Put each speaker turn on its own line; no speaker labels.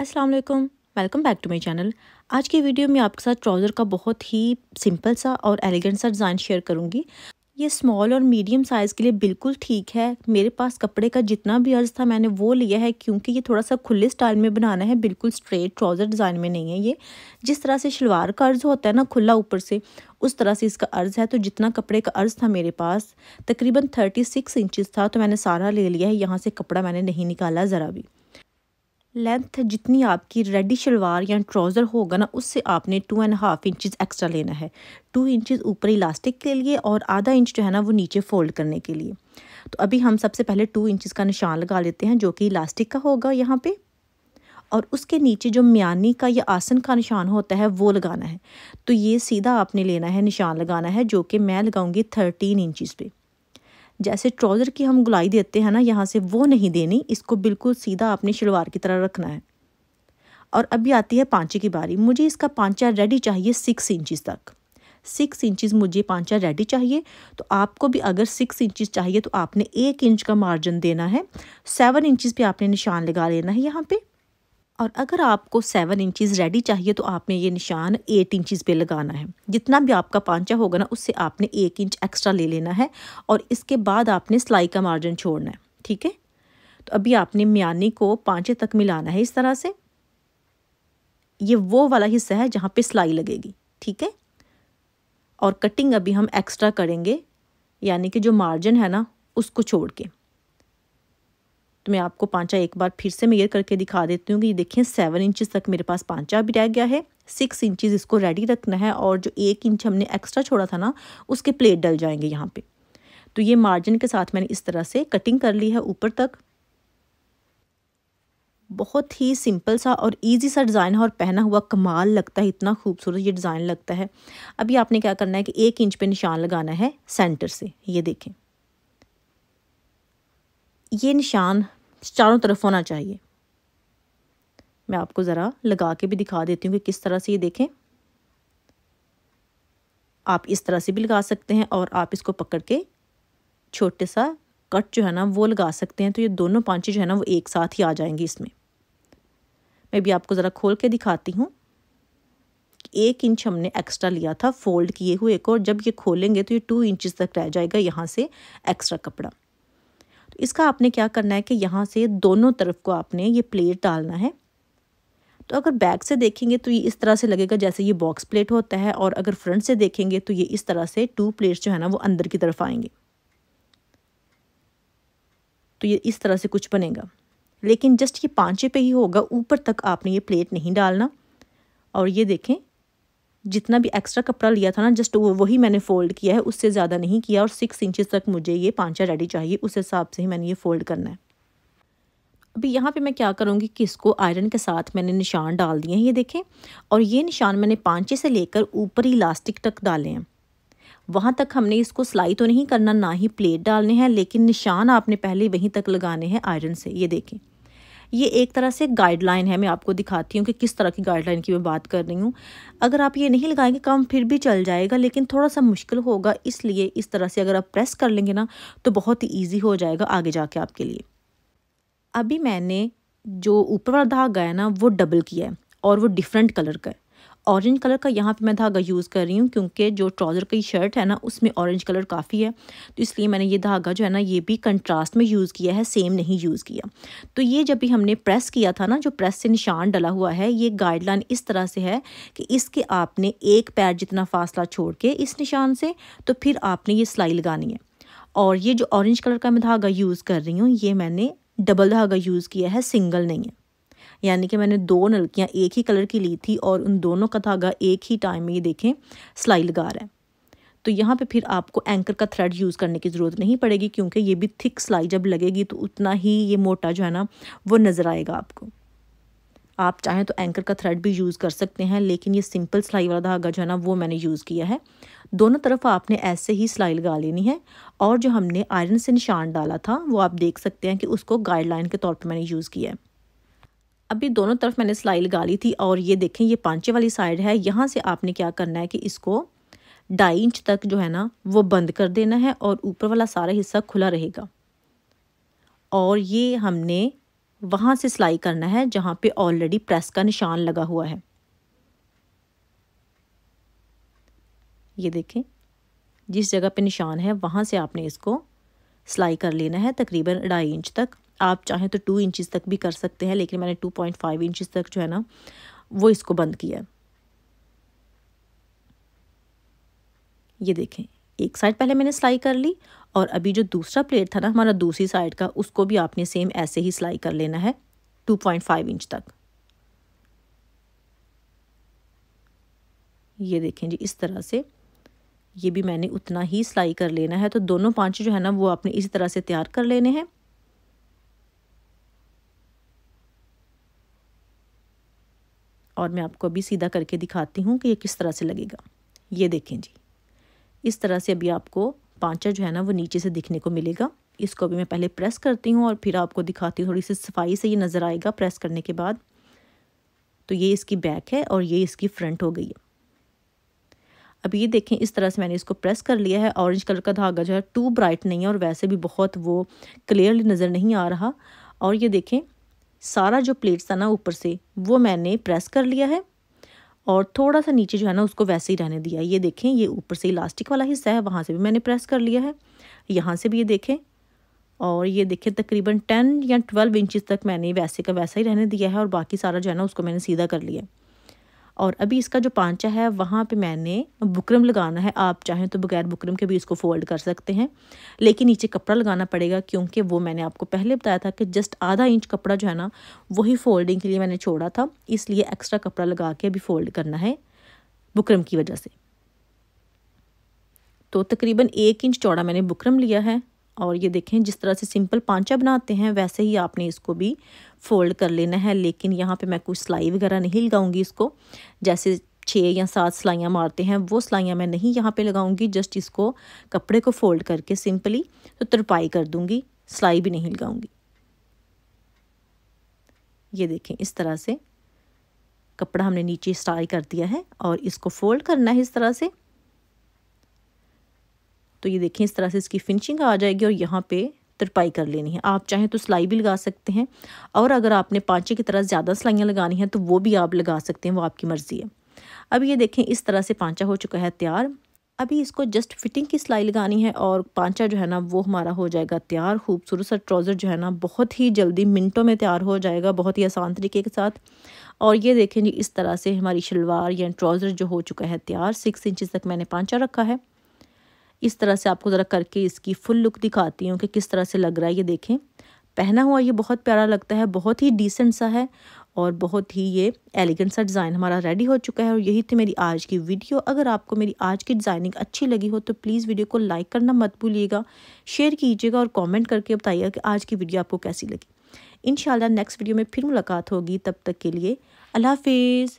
Aslam welcome back to my channel आज की video में आपके साथ ट्राउज़र का बहुत ही सिंपल सा और एलिगेंट सा डिज़ाइन शेयर करूँगी ये स्मॉल और मीडियम साइज़ के लिए बिल्कुल ठीक है मेरे पास कपड़े का जितना भी अर्ज था मैंने वो लिया है क्योंकि ये थोड़ा सा खुले स्टाइल में बनाना है बिल्कुल स्ट्रेट ट्राउज़र डिज़ाइन में नहीं है ये जिस तरह से शलवार का अर्ज होता है ना खुला ऊपर से उस तरह से इसका अर्ज़ है तो जितना कपड़े का अर्ज़ था मेरे पास तकरीबन थर्टी सिक्स इंचज़ था तो मैंने सारा ले लिया है यहाँ से कपड़ा मैंने नहीं निकाला ज़रा भी लेंथ जितनी आपकी रेडी शलवार या ट्राउज़र होगा ना उससे आपने two and half inches extra लेना है टू इंचज़ ऊपर इलास्टिक के लिए और आधा इंच जो है ना वो नीचे फ़ोल्ड करने के लिए तो अभी हम सबसे पहले टू इंचज़ का निशान लगा लेते हैं जो कि इलास्टिक का होगा यहाँ पे और उसके नीचे जो म्यानी का या आसन का निशान होता है वो लगाना है तो ये सीधा आपने लेना है निशान लगाना है जो कि मैं लगाऊँगी थर्टीन इंचज़ पर जैसे ट्राउज़र की हम गुलाई देते हैं ना यहाँ से वो नहीं देनी इसको बिल्कुल सीधा आपने शलवार की तरह रखना है और अभी आती है पाँचे की बारी मुझे इसका पाँचा रेडी चाहिए सिक्स इंचज़ तक सिक्स इंचज़ मुझे पाँचा रेडी चाहिए तो आपको भी अगर सिक्स इंचज़ चाहिए तो आपने एक इंच का मार्जिन देना है सेवन इंचज़ पर आपने निशान लगा लेना है यहाँ पर और अगर आपको सेवन इंचज़ रेडी चाहिए तो आपने ये निशान एट इंचज़ पे लगाना है जितना भी आपका पांचा होगा ना उससे आपने एक इंच एक्स्ट्रा ले लेना है और इसके बाद आपने सिलाई का मार्जिन छोड़ना है ठीक है तो अभी आपने म्यानी को पांचे तक मिलाना है इस तरह से ये वो वाला हिस्सा है जहाँ पर सिलाई लगेगी ठीक है और कटिंग अभी हम एक्स्ट्रा करेंगे यानी कि जो मार्जिन है ना उसको छोड़ के तो मैं आपको पांचा एक बार फिर से मेयर करके दिखा देती हूँ कि ये देखें सेवन इंचज़ तक मेरे पास पांचा भी रह गया है सिक्स इंचज़ इसको रेडी रखना है और जो एक इंच हमने एक्स्ट्रा छोड़ा था ना उसके प्लेट डल जाएंगे यहाँ पर तो ये मार्जिन के साथ मैंने इस तरह से कटिंग कर ली है ऊपर तक बहुत ही सिंपल सा और इजी सा डिज़ाइन है और पहना हुआ कमाल लगता है इतना खूबसूरत ये डिज़ाइन लगता है अभी आपने क्या करना है कि एक इंच पे निशान लगाना है सेंटर से ये देखें ये निशान चारों तरफ होना चाहिए मैं आपको ज़रा लगा के भी दिखा देती हूँ कि किस तरह से ये देखें आप इस तरह से भी लगा सकते हैं और आप इसको पकड़ के छोटे सा कट जो है ना वो लगा सकते हैं तो ये दोनों पांचे जो है ना वो एक साथ ही आ जाएंगी इसमें मैं भी आपको ज़रा खोल के दिखाती हूँ एक इंच हमने एक्स्ट्रा लिया था फोल्ड किए हुए को और जब ये खोलेंगे तो ये टू इंचज़ तक रह जाएगा यहाँ से एक्स्ट्रा कपड़ा इसका आपने क्या करना है कि यहाँ से दोनों तरफ को आपने ये प्लेट डालना है तो अगर बैक से देखेंगे तो ये इस तरह से लगेगा जैसे ये बॉक्स प्लेट होता है और अगर फ्रंट से देखेंगे तो ये इस तरह से टू प्लेट्स जो है ना वो अंदर की तरफ आएंगे तो ये इस तरह से कुछ बनेगा लेकिन जस्ट ये पाँचे पे ही होगा ऊपर तक आपने ये प्लेट नहीं डालना और ये देखें जितना भी एक्स्ट्रा कपड़ा लिया था ना जस्ट वही मैंने फ़ोल्ड किया है उससे ज़्यादा नहीं किया और सिक्स इंचज़ तक मुझे ये पांचा रेडी चाहिए उस हिसाब से ही मैंने ये फ़ोल्ड करना है अभी यहाँ पे मैं क्या करूँगी कि इसको आयरन के साथ मैंने निशान डाल दिए हैं ये देखें और ये निशान मैंने पाँचे से लेकर ऊपर ही इलास्टिक तक डाले हैं वहाँ तक हमने इसको सिलाई तो नहीं करना ना ही प्लेट डालने हैं लेकिन निशान आपने पहले वहीं तक लगाने हैं आयरन से ये देखें ये एक तरह से गाइडलाइन है मैं आपको दिखाती हूँ कि किस तरह की गाइडलाइन की मैं बात कर रही हूँ अगर आप ये नहीं लगाएंगे काम फिर भी चल जाएगा लेकिन थोड़ा सा मुश्किल होगा इसलिए इस तरह से अगर आप प्रेस कर लेंगे ना तो बहुत ही ईजी हो जाएगा आगे जाके आपके लिए अभी मैंने जो ऊपर वाला धागा है ना वो डबल किया है और वो डिफरेंट कलर का है ऑरेंज कलर का यहाँ पे मैं धागा यूज़ कर रही हूँ क्योंकि जो ट्राउज़र की शर्ट है ना उसमें ऑरेंज कलर काफ़ी है तो इसलिए मैंने ये धागा जो है ना ये भी कंट्रास्ट में यूज़ किया है सेम नहीं यूज़ किया तो ये जब भी हमने प्रेस किया था ना जो प्रेस से निशान डला हुआ है ये गाइडलाइन इस तरह से है कि इसके आपने एक पैर जितना फासला छोड़ के इस निशान से तो फिर आपने ये सिलाई लगानी है और ये जो ऑरेंज कलर का मैं धागा यूज़ कर रही हूँ ये मैंने डबल धागा यूज़ किया है सिंगल नहीं है यानी कि मैंने दो नलकियाँ एक ही कलर की ली थी और उन दोनों का धागा एक ही टाइम में ये देखें सिलाई लगा रहा है तो यहाँ पे फिर आपको एंकर का थ्रेड यूज़ करने की ज़रूरत नहीं पड़ेगी क्योंकि ये भी थिक सिलाई जब लगेगी तो उतना ही ये मोटा जो है ना वो नज़र आएगा आपको आप चाहें तो एंकर का थ्रेड भी यूज़ कर सकते हैं लेकिन ये सिंपल सिलाई वाला धागा जो है ना वो मैंने यूज़ किया है दोनों तरफ आपने ऐसे ही सिलाई लगा लेनी है और जो हमने आयरन से निशान डाला था वो आप देख सकते हैं कि उसको गाइडलाइन के तौर पर मैंने यूज़ किया है अभी दोनों तरफ मैंने सिलाई लगा ली थी और ये देखें ये पांचे वाली साइड है यहाँ से आपने क्या करना है कि इसको ढाई इंच तक जो है ना वो बंद कर देना है और ऊपर वाला सारा हिस्सा खुला रहेगा और ये हमने वहाँ से सिलाई करना है जहाँ पे ऑलरेडी प्रेस का निशान लगा हुआ है ये देखें जिस जगह पे निशान है वहाँ से आपने इसको सिलाई कर लेना है तकरीबन ढाई इंच तक आप चाहें तो टू इंचज़ तक भी कर सकते हैं लेकिन मैंने टू पॉइंट फाइव इंचज़ तक जो है ना वो इसको बंद किया ये देखें एक साइड पहले मैंने सिलाई कर ली और अभी जो दूसरा प्लेट था ना हमारा दूसरी साइड का उसको भी आपने सेम ऐसे ही सिलाई कर लेना है टू पॉइंट फाइव इंच तक ये देखें जी इस तरह से ये भी मैंने उतना ही सिलाई कर लेना है तो दोनों पांच जो है ना वो आपने इसी तरह से तैयार कर लेने हैं और मैं आपको अभी सीधा करके दिखाती हूँ कि ये किस तरह से लगेगा ये देखें जी इस तरह से अभी आपको पांचा जो है ना वो नीचे से दिखने को मिलेगा इसको अभी मैं पहले प्रेस करती हूँ और फिर आपको दिखाती हूँ थोड़ी सी सफाई से ये नज़र आएगा प्रेस करने के बाद तो ये इसकी बैक है और ये इसकी फ्रंट हो गई है अब ये देखें इस तरह से मैंने इसको प्रेस कर लिया है ऑरेंज कलर का धागा जो है टू ब्राइट नहीं है और वैसे भी बहुत वो क्लियरली नज़र नहीं आ रहा और ये देखें सारा जो प्लेट्स था ना ऊपर से वो मैंने प्रेस कर लिया है और थोड़ा सा नीचे जो है ना उसको वैसे ही रहने दिया ये देखें ये ऊपर से इलास्टिक वाला हिस्सा है वहाँ से भी मैंने प्रेस कर लिया है यहाँ से भी ये देखें और ये देखें तकरीबन टेन या ट्वेल्व इंचज़ तक मैंने वैसे का वैसा ही रहने दिया है और बाकी सारा जो है ना उसको मैंने सीधा कर लिया है और अभी इसका जो पांचा है वहाँ पे मैंने बुकरम लगाना है आप चाहें तो बगैर बुकरम के भी इसको फोल्ड कर सकते हैं लेकिन नीचे कपड़ा लगाना पड़ेगा क्योंकि वो मैंने आपको पहले बताया था कि जस्ट आधा इंच कपड़ा जो है ना वही फोल्डिंग के लिए मैंने छोड़ा था इसलिए एक्स्ट्रा कपड़ा लगा के अभी फोल्ड करना है बुकरम की वजह से तो तकरीबन एक इंच चौड़ा मैंने बुकरम लिया है और ये देखें जिस तरह से सिंपल पांचा बनाते हैं वैसे ही आपने इसको भी फोल्ड कर लेना है लेकिन यहाँ पे मैं कुछ सिलाई वगैरह नहीं लगाऊंगी इसको जैसे छः या सात सिलाइयाँ मारते हैं वो सिलाइयाँ मैं नहीं यहाँ पे लगाऊंगी जस्ट इसको कपड़े को फोल्ड करके सिंपली तो तरपाई कर दूँगी सिलाई भी नहीं लगाऊंगी ये देखें इस तरह से कपड़ा हमने नीचे स्टाई कर दिया है और इसको फोल्ड करना है इस तरह से तो ये देखें इस तरह से इसकी फिनिशिंग आ जाएगी और यहाँ पे तिरपाई कर लेनी है आप चाहें तो सिलाई भी लगा सकते हैं और अगर आपने पाँचे की तरह ज़्यादा सिलाइयाँ लगानी हैं तो वो भी आप लगा सकते हैं वो आपकी मर्ज़ी है अब ये देखें इस तरह से पाँचा हो चुका है तैयार अभी इसको जस्ट फिटिंग की सिलाई लगानी है और पाँचा जो है ना वो हमारा हो जाएगा तैयार खूबसूरत सा ट्राउज़र जो है ना बहुत ही जल्दी मिनटों में तैयार हो जाएगा बहुत ही आसान तरीके के साथ और ये देखें जी इस तरह से हमारी शलवार या ट्राउज़र जो हो चुका है तैयार सिक्स इंचज़ तक मैंने पाँचा रखा है इस तरह से आपको ज़रा करके इसकी फुल लुक दिखाती हूँ कि किस तरह से लग रहा है ये देखें पहना हुआ ये बहुत प्यारा लगता है बहुत ही डिसेंट सा है और बहुत ही ये एलिगेंट सा डिज़ाइन हमारा रेडी हो चुका है और यही थी मेरी आज की वीडियो अगर आपको मेरी आज की डिज़ाइनिंग अच्छी लगी हो तो प्लीज़ वीडियो को लाइक करना मत भूलिएगा शेयर कीजिएगा और कमेंट करके बताइएगा कि आज की वीडियो आपको कैसी लगी इन नेक्स्ट वीडियो में फिर मुलाकात होगी तब तक के लिए अल्लाह